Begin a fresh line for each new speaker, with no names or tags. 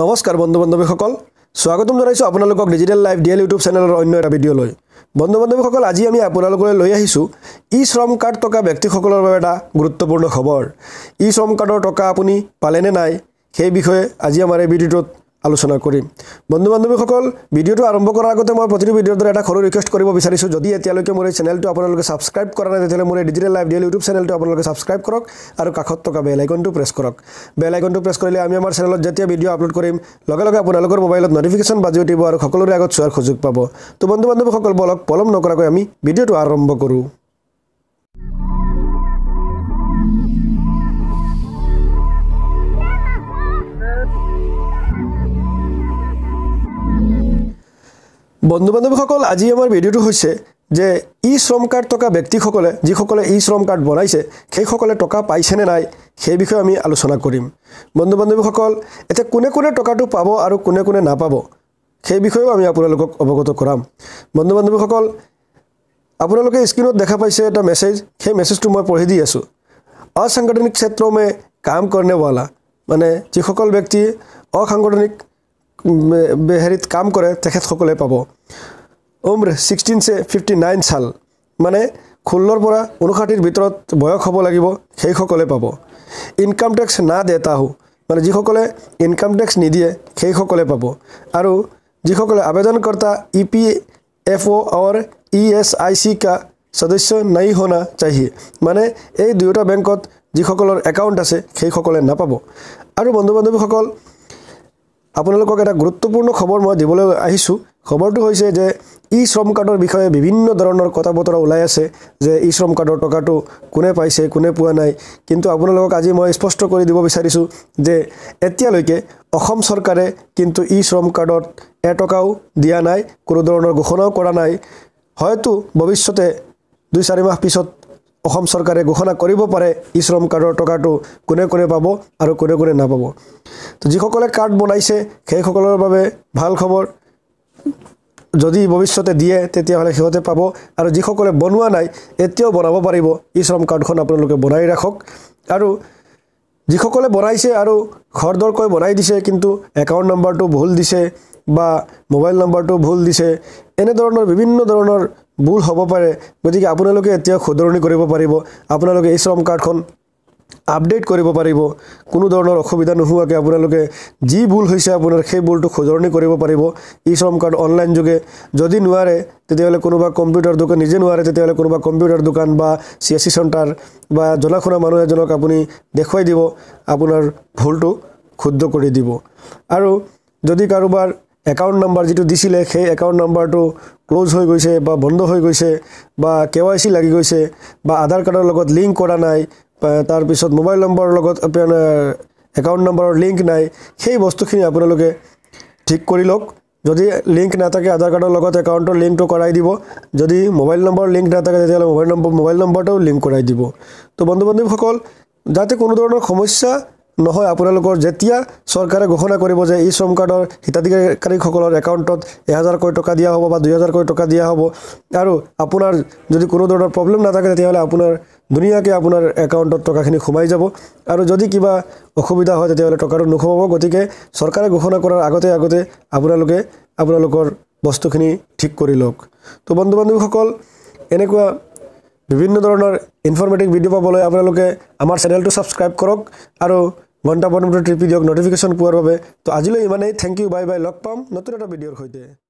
নমস্কাৰ বন্ধু বান্ধৱীসকল স্বাগতম জনাইছোঁ আপোনালোকক digital live D L YouTube চেনেলৰ অন্য এটা ভিডিঅ'লৈ বন্ধু বান্ধৱীসকল আজি আমি আপোনালোকলৈ লৈ আহিছোঁ ই শ্ৰম কাৰ্ড থকা ব্যক্তিসকলৰ বাবে এটা গুৰুত্বপূৰ্ণ খবৰ ই শ্ৰম কাৰ্ডৰ টকা আপুনি পালেনে নাই সেই বিষয়ে আজি আমাৰ এই ভিডিঅ'টোত আলোচনা কৰিম বন্ধু বান্ধৱীসকল ভিডিঅ'টো আৰম্ভ কৰাৰ আগতে মই প্ৰতিটো ভিডিঅ'ৰ দ্বাৰা এটা সৰু ৰিকুৱেষ্ট কৰিব বিচাৰিছোঁ যদি এতিয়ালৈকে মোৰ এই চেনেলটো আপোনালোকে ছাবস্ক্ৰাইব কৰা নাই তেতিয়াহ'লে মোৰ এই ডিজিটেল লাইভ ডেইলি ইউটিউব চেনেলটো আপোনালোকে ছাবস্ক্ৰাইব কৰক আৰু কাষত থকা বেল আইকনটো প্ৰেছ কৰক বেল আইকনটো প্ৰেছ কৰিলে আমি আমাৰ চেনেলত যেতিয়া ভিডিঅ' আপলোড কৰিম লগে লগে আপোনালোকৰ মোবাইলত ন'টিফিকেশ্যন বাজি উঠিব আৰু সকলোৰে আগত চোৱাৰ সুযোগ পাব তো বন্ধু বান্ধৱীসকল বলক পলম নকৰাকৈ আমি ভিডিঅ'টো আৰম্ভ কৰোঁ বন্ধু বান্ধৱীসকল আজি আমাৰ ভিডিঅ'টো হৈছে যে ই শ্ৰম কাৰ্ড থকা ব্যক্তিসকলে যিসকলে ই শ্ৰম কাৰ্ড বনাইছে সেইসকলে টকা পাইছেনে নাই সেই বিষয়ে আমি আলোচনা কৰিম বন্ধু বান্ধৱীসকল এতিয়া কোনে কোনে টকাটো পাব আৰু কোনে কোনে নাপাব সেই বিষয়েও আমি আপোনালোকক অৱগত কৰাম বন্ধু বান্ধৱীসকল আপোনালোকে স্ক্ৰীণত দেখা পাইছে এটা মেছেজ সেই মেছেজটো মই পঢ়ি দি আছোঁ অসাংগঠনিক ক্ষেত্ৰ মে কাম কৰ্নে মানে যিসকল ব্যক্তি অসাংগঠনিক হেৰিত কাম কৰে তেখেতসকলে পাব উম্ৰ ছিক্সটিন চে ফিফটি নাইন চাল মানে ষোল্লৰ পৰা ঊনষাঠিৰ ভিতৰত বয়স হ'ব লাগিব সেইসকলে পাব ইনকাম টেক্স না দে তাহো মানে যিসকলে ইনকাম টেক্স নিদিয়ে সেইসকলে পাব আৰু যিসকলে আবেদনকৰ্তা E P F O' or E S I C কা সদস্য নাই হোৱা চাহিয়ে মানে এই দুয়োটা বেংকত যিসকলৰ একাউণ্ট আছে সেইসকলে নাপাব আৰু বন্ধু বান্ধৱীসকল আপোনালোকক এটা গুৰুত্বপূৰ্ণ খবৰ মই দিবলৈ আহিছোঁ খবৰটো হৈছে যে ই শ্ৰম কাৰ্ডৰ বিষয়ে বিভিন্ন ধৰণৰ কথা বতৰা ওলাই আছে যে ই শ্ৰম কাৰ্ডৰ টকাটো কোনে পাইছে কোনে পোৱা নাই কিন্তু আপোনালোকক আজি মই স্পষ্ট কৰি দিব বিচাৰিছোঁ যে এতিয়ালৈকে অসম চৰকাৰে কিন্তু ই শ্ৰম কাৰ্ডত এটকাও দিয়া নাই কোনো ধৰণৰ ঘোষণাও কৰা নাই হয়তো ভৱিষ্যতে দুই চাৰি মাহ পিছত অসম চৰকাৰে ঘোষণা কৰিব পাৰে ই শ্ৰম কাৰ্ডৰ টকাটো কোনে কোনে পাব আৰু কোনে কোনে নাপাব তো যিসকলে কাৰ্ড বনাইছে সেইসকলৰ বাবে ভাল খবৰ যদি ভৱিষ্যতে দিয়ে তেতিয়াহ'লে সিহঁতে পাব আৰু যিসকলে বনোৱা নাই এতিয়াও বনাব পাৰিব ই শ্ৰম কাৰ্ডখন আপোনালোকে বনাই ৰাখক আৰু যিসকলে বনাইছে আৰু ঘৰ দৰকৈ বনাই দিছে কিন্তু একাউণ্ট নম্বৰটো ভুল দিছে বা মোবাইল নম্বৰটো ভুল দিছে এনেধৰণৰ বিভিন্ন ধৰণৰ ভুল হ'ব পাৰে গতিকে আপোনালোকে এতিয়াও শুধৰণি কৰিব পাৰিব আপোনালোকে এই শ্ৰম কাৰ্ডখন আপডেট কৰিব পাৰিব কোনো ধৰণৰ অসুবিধা নোহোৱাকৈ আপোনালোকে যি ভুল হৈছে আপোনাৰ সেই ভুলটো সজৰণি কৰিব পাৰিব ই শ্ৰম কাৰ্ড অনলাইন যোগে যদি নোৱাৰে তেতিয়াহ'লে কোনোবা কম্পিউটাৰ দোকান নিজে নোৱাৰে তেতিয়াহ'লে কোনোবা কম্পিউটাৰ দোকান বা চি এছ চি চেণ্টাৰ বা জনা শুনা মানুহ এজনক আপুনি দেখুৱাই দিব আপোনাৰ ভুলটো ক্ষুদ্ৰ কৰি দিব আৰু যদি কাৰোবাৰ একাউণ্ট নাম্বাৰ যিটো দিছিলে সেই একাউণ্ট নাম্বাৰটো ক্ল'জ হৈ গৈছে বা বন্ধ হৈ গৈছে বা কে ৱাই চি লাগি গৈছে বা আধাৰ কাৰ্ডৰ লগত লিংক কৰা নাই তাৰপিছত মোবাইল নম্বৰৰ লগত আপোনাৰ একাউণ্ট নম্বৰৰ লিংক নাই সেই বস্তুখিনি আপোনালোকে ঠিক কৰি লওক যদি লিংক নাথাকে আধাৰ কাৰ্ডৰ লগত একাউণ্টৰ লিংকটো কৰাই দিব যদি মোবাইল নম্বৰ লিংক নাথাকে তেতিয়াহ'লে মোবাইল নম্বৰ মোবাইল নম্বৰটোও লিংক কৰাই দিব তো বন্ধু বান্ধৱীসকল যাতে কোনো ধৰণৰ সমস্যা নহয় আপোনালোকৰ যেতিয়া চৰকাৰে ঘোষণা কৰিব যে ই শ্ৰম কাৰ্ডৰ হিতাধিকাৰীসকলৰ একাউণ্টত এহেজাৰকৈ টকা দিয়া হ'ব বা দুই হেজাৰকৈ টকা দিয়া হ'ব আৰু আপোনাৰ যদি কোনো ধৰণৰ প্ৰব্লেম নাথাকে তেতিয়াহ'লে আপোনাৰ ধুনীয়াকৈ আপোনাৰ একাউণ্টত টকাখিনি সোমাই যাব আৰু যদি কিবা অসুবিধা হয় তেতিয়াহ'লে টকাটো নোসোমাব গতিকে চৰকাৰে ঘোষণা কৰাৰ আগতে আগতে আপোনালোকে আপোনালোকৰ বস্তুখিনি ঠিক কৰি লওক তো বন্ধু বান্ধৱীসকল এনেকুৱা বিভিন্ন ধৰণৰ ইনফৰ্মেটিভ ভিডিঅ' পাবলৈ আপোনালোকে আমাৰ চেনেলটো ছাবস্ক্ৰাইব কৰক আৰু ঘণ্টা পোৱাৰ ট্ৰিপি দিয়ক নটিফিকেশ্যন পোৱাৰ বাবে তো আজিলৈ ইমানেই থেংক ইউ বাই বাই লগ পাম নতুন এটা ভিডিঅ'ৰ সৈতে